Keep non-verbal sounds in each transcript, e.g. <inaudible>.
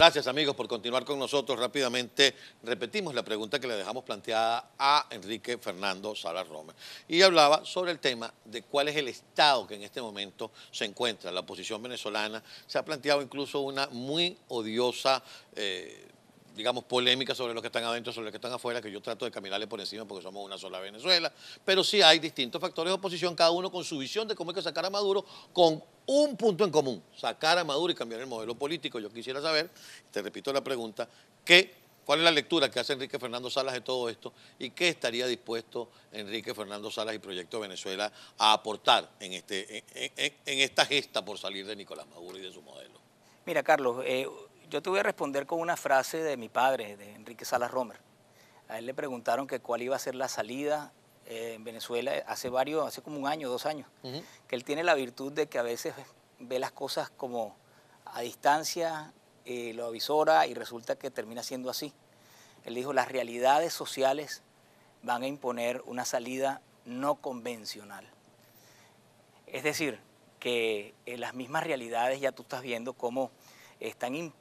Gracias amigos por continuar con nosotros. Rápidamente repetimos la pregunta que le dejamos planteada a Enrique Fernando Salas Romer. Y hablaba sobre el tema de cuál es el estado que en este momento se encuentra. La oposición venezolana se ha planteado incluso una muy odiosa... Eh, digamos, polémica sobre los que están adentro, sobre los que están afuera, que yo trato de caminarle por encima porque somos una sola Venezuela, pero sí hay distintos factores de oposición, cada uno con su visión de cómo hay que sacar a Maduro, con un punto en común, sacar a Maduro y cambiar el modelo político. Yo quisiera saber, te repito la pregunta, ¿qué, ¿cuál es la lectura que hace Enrique Fernando Salas de todo esto y qué estaría dispuesto Enrique Fernando Salas y Proyecto Venezuela a aportar en, este, en, esta gesta por salir de Nicolás Maduro y de su modelo? Mira, Carlos, eh, yo te voy a responder con una frase de mi padre, de Enrique Salas Romer. A él le preguntaron que cuál iba a ser la salida eh, en Venezuela eh, hace varios, hace como un año, dos años, que él tiene la virtud de que a veces ve las cosas como a distancia, eh, lo avisora y resulta que termina siendo así. Él dijo, las realidades sociales van a imponer una salida no convencional. Es decir, que las mismas realidades ya tú estás viendo cómo están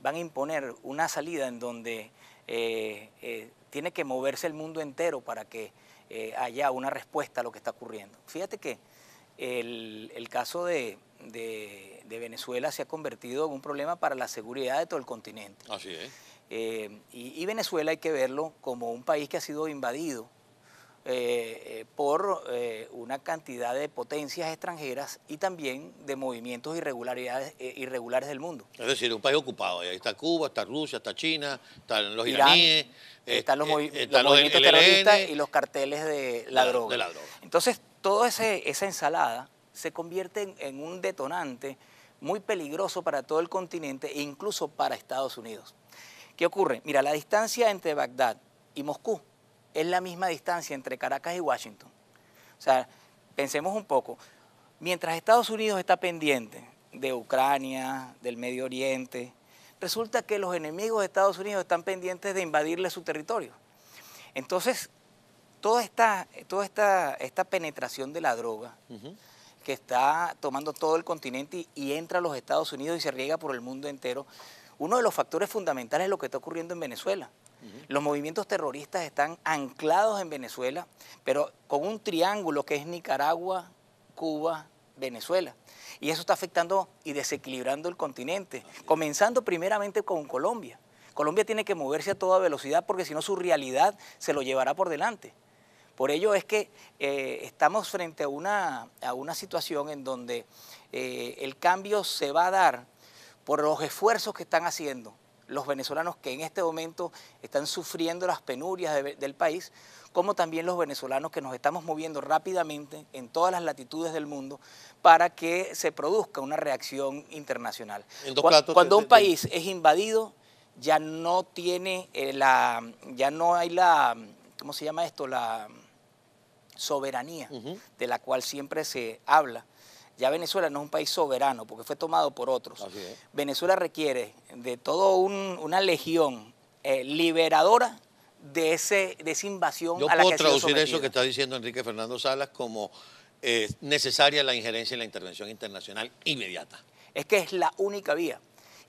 van a imponer una salida en donde tiene que moverse el mundo entero para que eh, haya una respuesta a lo que está ocurriendo. Fíjate que el, caso de, Venezuela se ha convertido en un problema para la seguridad de todo el continente. Así es. Eh, y Venezuela hay que verlo como un país que ha sido invadido eh, eh, por eh, una cantidad de potencias extranjeras y también de movimientos irregularidades, irregulares del mundo. Es decir, un país ocupado. Ahí está Cuba, está Rusia, está China, están los iraníes. Están los, movimientos terroristas y los carteles de la, droga. Entonces, toda esa ensalada se convierte en un detonante muy peligroso para todo el continente e incluso para Estados Unidos. ¿Qué ocurre? Mira, la distancia entre Bagdad y Moscú es la misma distancia entre Caracas y Washington. O sea, pensemos un poco. Mientras Estados Unidos está pendiente de Ucrania, del Medio Oriente, resulta que los enemigos de Estados Unidos están pendientes de invadirle su territorio. Entonces, toda esta, toda esta, esta penetración de la droga que está tomando todo el continente y, y entra a los Estados Unidos y se riega por el mundo entero, uno de los factores fundamentales es lo que está ocurriendo en Venezuela. Los movimientos terroristas están anclados en Venezuela, pero con un triángulo que es Nicaragua, Cuba, Venezuela. Y eso está afectando y desequilibrando el continente, comenzando primeramente con Colombia. Colombia tiene que moverse a toda velocidad porque si no su realidad se lo llevará por delante. Por ello es que eh, estamos frente a una, situación en donde eh, el cambio se va a dar por los esfuerzos que están haciendo los venezolanos que en este momento están sufriendo las penurias del país, como también los venezolanos que nos estamos moviendo rápidamente en todas las latitudes del mundo para que se produzca una reacción internacional. Cuando, un país es invadido, ya no tiene eh, la, ya no hay la, ¿cómo se llama esto? La soberanía de la cual siempre se habla ya Venezuela no es un país soberano porque fue tomado por otros. Venezuela requiere de toda una legión eh, liberadora de, ese, esa invasión a la puedo traducir eso que está diciendo Enrique Fernando Salas como eh, necesaria la injerencia y la intervención internacional inmediata. Es que es la única vía.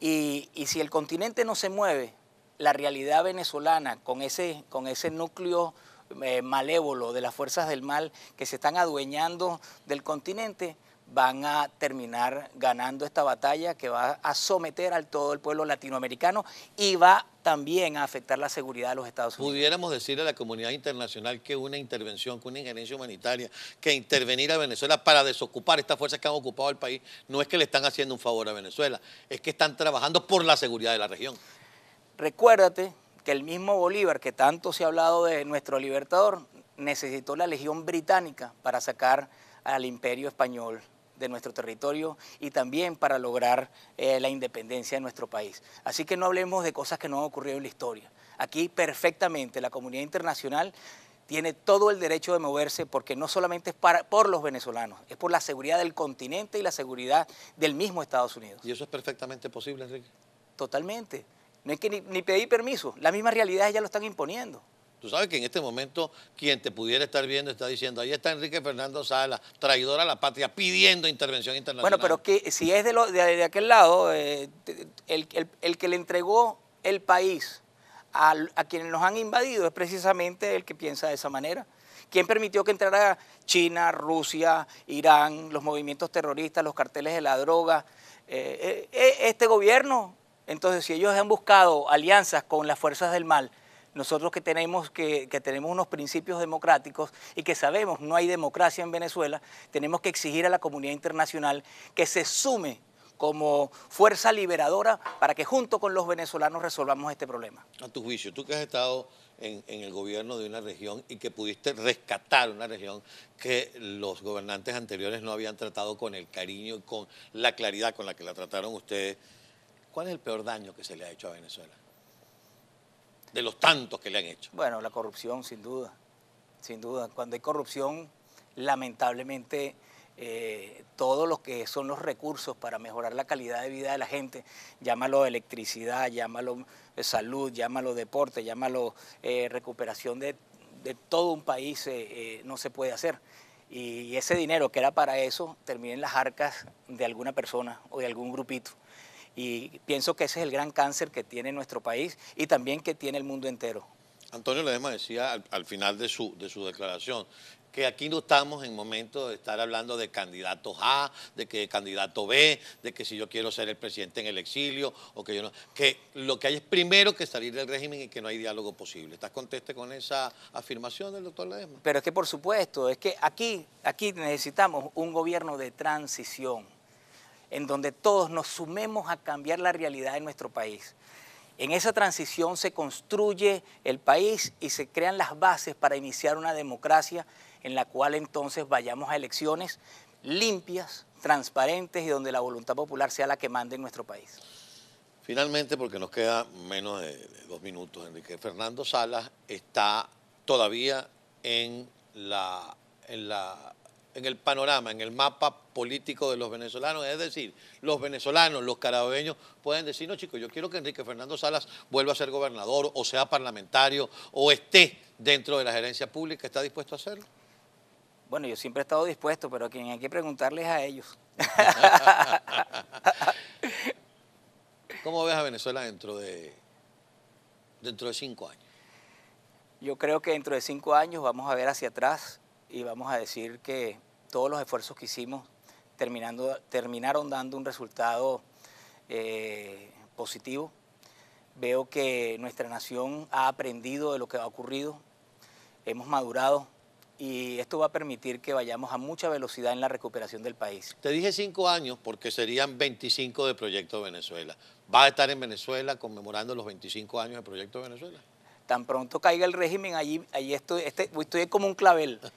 Y, si el continente no se mueve, la realidad venezolana con ese, con ese núcleo eh, malévolo de las fuerzas del mal que se están adueñando del continente, van a terminar ganando esta batalla que va a someter al todo el pueblo latinoamericano y va también a afectar la seguridad de los Estados Unidos. Pudiéramos decirle a la comunidad internacional que una intervención, que una injerencia humanitaria, que intervenir a Venezuela para desocupar estas fuerzas que han ocupado el país, no es que le están haciendo un favor a Venezuela, es que están trabajando por la seguridad de la región. Recuérdate que el mismo Bolívar, que tanto se ha hablado de nuestro libertador, necesitó la Legión Británica para sacar al imperio español de nuestro territorio y también para lograr eh, la independencia de nuestro país. Así que no hablemos de cosas que no han ocurrido en la historia. Aquí perfectamente la comunidad internacional tiene todo el derecho de moverse porque no solamente es para, por los venezolanos, es por la seguridad del continente y la seguridad del mismo Estados Unidos. ¿Y eso es perfectamente posible, Enrique? Totalmente. No hay que ni, ni pedir permiso. La misma realidad ya lo están imponiendo. Tú sabes que en este momento quien te pudiera estar viendo está diciendo, ahí está Enrique Fernando Sala, traidor a la patria, pidiendo intervención internacional. Bueno, pero que si es de, aquel lado, eh, el, que le entregó el país a, quienes nos han invadido es precisamente el que piensa de esa manera. ¿Quién permitió que entrara China, Rusia, Irán, los movimientos terroristas, los carteles de la droga? Eh, eh, este gobierno. Entonces, si ellos han buscado alianzas con las fuerzas del mal, nosotros que tenemos, que, tenemos unos principios democráticos y que sabemos no hay democracia en Venezuela, tenemos que exigir a la comunidad internacional que se sume como fuerza liberadora para que junto con los venezolanos resolvamos este problema. A tu juicio, tú que has estado en, el gobierno de una región y que pudiste rescatar una región que los gobernantes anteriores no habían tratado con el cariño y con la claridad con la que la trataron ustedes, ¿cuál es el peor daño que se le ha hecho a Venezuela? de los tantos que le han hecho? Bueno, la corrupción, sin duda, sin duda. Cuando hay corrupción, lamentablemente... Eh, todos los que son los recursos para mejorar la calidad de vida de la gente, llámalo electricidad, llámalo eh, salud, llámalo deporte, llámalo eh, recuperación de, todo un país, no se puede hacer. Y ese dinero que era para eso termina en las arcas de alguna persona o de algún grupito. Y pienso que ese es el gran cáncer que tiene nuestro país y también que tiene el mundo entero. Antonio Ledesma decía al, final de su, de su declaración que aquí no estamos en momento de estar hablando de candidato A, de que candidato B, de que si yo quiero ser el presidente en el exilio o que yo no. Que lo que hay es primero que salir del régimen y que no hay diálogo posible. ¿Estás conteste con esa afirmación del doctor Ledesma? Pero es que por supuesto, es que aquí, aquí necesitamos un gobierno de transición en donde todos nos sumemos a cambiar la realidad de nuestro país. En esa transición se construye el país y se crean las bases para iniciar una democracia en la cual entonces vayamos a elecciones limpias, transparentes y donde la voluntad popular sea la que mande en nuestro país. Finalmente, porque nos queda menos de, dos minutos, Enrique, Fernando Salas está todavía en la, en la en el panorama, en el mapa político de los venezolanos. Es decir, los venezolanos, los carabeños pueden decir, no chicos, yo quiero que Enrique Fernando Salas vuelva a ser gobernador o sea parlamentario o esté dentro de la gerencia pública. ¿Está dispuesto a hacerlo? Bueno, yo siempre he estado dispuesto, pero a quien hay que preguntarles a ellos. <laughs> ¿Cómo ves a Venezuela dentro de, dentro de cinco años? Yo creo que dentro de cinco años vamos a ver hacia atrás y vamos a decir que todos los esfuerzos que hicimos terminando, terminaron dando un resultado eh, positivo. Veo que nuestra nación ha aprendido de lo que ha ocurrido, hemos madurado y esto va a permitir que vayamos a mucha velocidad en la recuperación del país. Te dije cinco años porque serían 25 de Proyecto Venezuela. ¿Va a estar en Venezuela conmemorando los 25 años de Proyecto Venezuela? Tan pronto caiga el régimen, allí, allí estoy, este, estoy como un clavel. <laughs>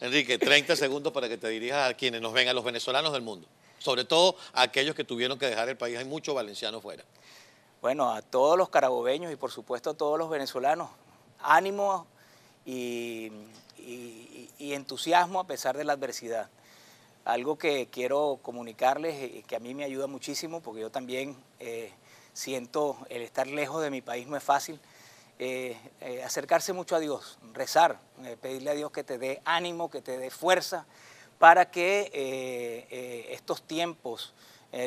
Enrique, 30 segundos para que te dirijas a quienes nos ven, a los venezolanos del mundo, sobre todo a aquellos que tuvieron que dejar el país, hay muchos valencianos fuera. Bueno, a todos los carabobeños y por supuesto a todos los venezolanos, ánimo y, entusiasmo a pesar de la adversidad. Algo que quiero comunicarles, eh, que a mí me ayuda muchísimo, porque yo también eh, siento el estar lejos de mi país no es fácil, eh, eh, acercarse mucho a Dios, rezar, eh, pedirle a Dios que te dé ánimo, que te dé fuerza, para que estos tiempos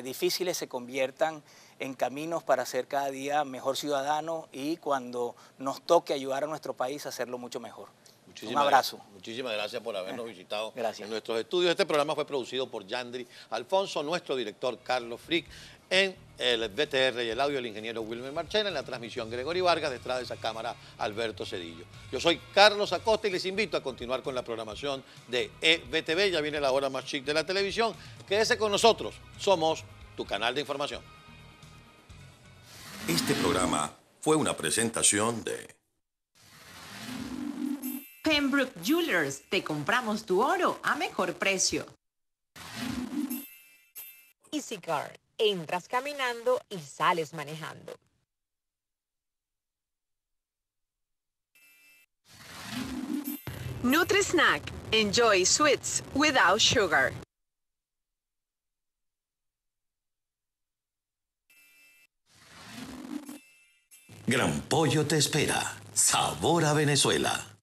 difíciles se conviertan en caminos para ser cada día mejor ciudadano y cuando nos toque ayudar a nuestro país a hacerlo mucho mejor. Un abrazo. Muchísimas gracias por habernos visitado en nuestros estudios. Este programa fue producido por Yandri Alfonso, nuestro director Carlos Frick, en el BTR y el audio el ingeniero Wilmer Marchena, en la transmisión Gregory Vargas, detrás de esa cámara Alberto Cedillo. Yo soy Carlos Acosta y les invito a continuar con la programación de EBTV, ya viene la hora más chic de la televisión. Quédese con nosotros, somos tu canal de información. Este programa fue una presentación de... Pembroke Jewelers, te compramos tu oro a mejor precio. Card entras caminando y sales manejando. Nutri-Snack. Enjoy sweets without sugar. Gran Pollo te espera. Sabor a Venezuela.